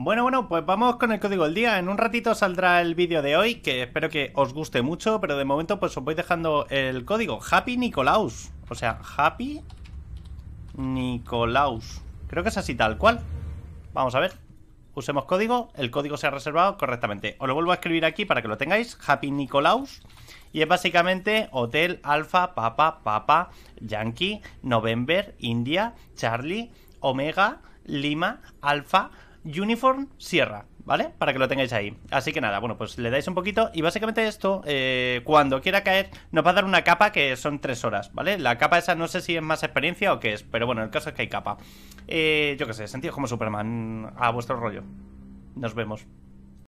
Bueno, bueno, pues vamos con el código del día. En un ratito saldrá el vídeo de hoy, que espero que os guste mucho, pero de momento pues os voy dejando el código. Happy Nicolaus. O sea, Happy Nicolaus. Creo que es así tal cual. Vamos a ver. Usemos código. El código se ha reservado correctamente. Os lo vuelvo a escribir aquí para que lo tengáis. Happy Nicolaus. Y es básicamente Hotel, Alfa, Papa, Papa, Yankee, November, India, Charlie, Omega, Lima, Alfa, Uniform Sierra, ¿vale? Para que lo tengáis ahí. Así que nada, bueno, pues le dais un poquito y básicamente esto, eh, cuando quiera caer, nos va a dar una capa que son tres horas, ¿vale? La capa esa no sé si es más experiencia o qué es, pero bueno, el caso es que hay capa. Eh, yo qué sé, sentido como Superman, a vuestro rollo. Nos vemos.